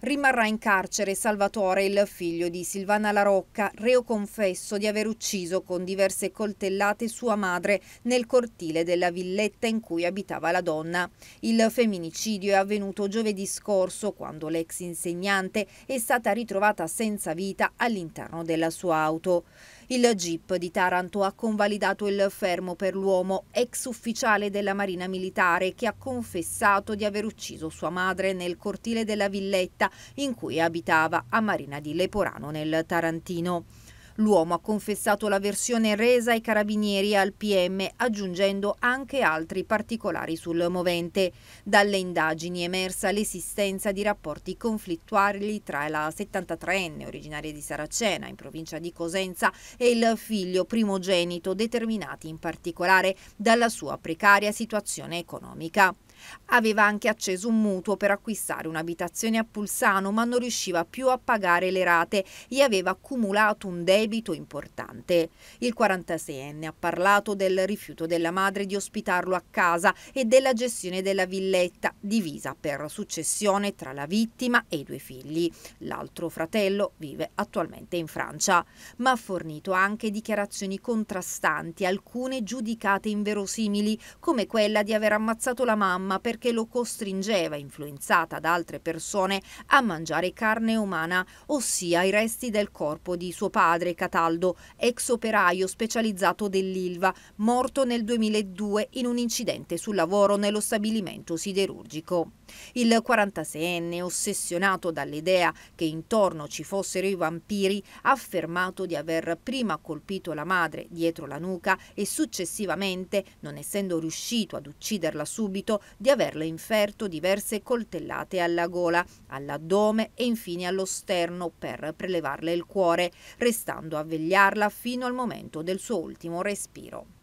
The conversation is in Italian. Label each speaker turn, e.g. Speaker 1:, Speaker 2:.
Speaker 1: Rimarrà in carcere Salvatore, il figlio di Silvana Larocca, reo confesso di aver ucciso con diverse coltellate sua madre nel cortile della villetta in cui abitava la donna. Il femminicidio è avvenuto giovedì scorso quando l'ex insegnante è stata ritrovata senza vita all'interno della sua auto. Il GIP di Taranto ha convalidato il fermo per l'uomo, ex ufficiale della Marina Militare, che ha confessato di aver ucciso sua madre nel cortile della villetta in cui abitava a Marina di Leporano nel Tarantino. L'uomo ha confessato la versione resa ai carabinieri e al PM, aggiungendo anche altri particolari sul movente. Dalle indagini è emersa l'esistenza di rapporti conflittuali tra la 73enne, originaria di Saracena, in provincia di Cosenza, e il figlio primogenito, determinati in particolare dalla sua precaria situazione economica. Aveva anche acceso un mutuo per acquistare un'abitazione a Pulsano, ma non riusciva più a pagare le rate e aveva accumulato un debito importante. Il 46enne ha parlato del rifiuto della madre di ospitarlo a casa e della gestione della villetta, divisa per successione tra la vittima e i due figli. L'altro fratello vive attualmente in Francia, ma ha fornito anche dichiarazioni contrastanti, alcune giudicate inverosimili, come quella di aver ammazzato la mamma mamma perché lo costringeva, influenzata da altre persone, a mangiare carne umana, ossia i resti del corpo di suo padre Cataldo, ex operaio specializzato dell'Ilva, morto nel 2002 in un incidente sul lavoro nello stabilimento siderurgico. Il 46enne, ossessionato dall'idea che intorno ci fossero i vampiri, ha affermato di aver prima colpito la madre dietro la nuca e successivamente, non essendo riuscito ad ucciderla subito, di averle inferto diverse coltellate alla gola, all'addome e infine allo sterno per prelevarle il cuore, restando a vegliarla fino al momento del suo ultimo respiro.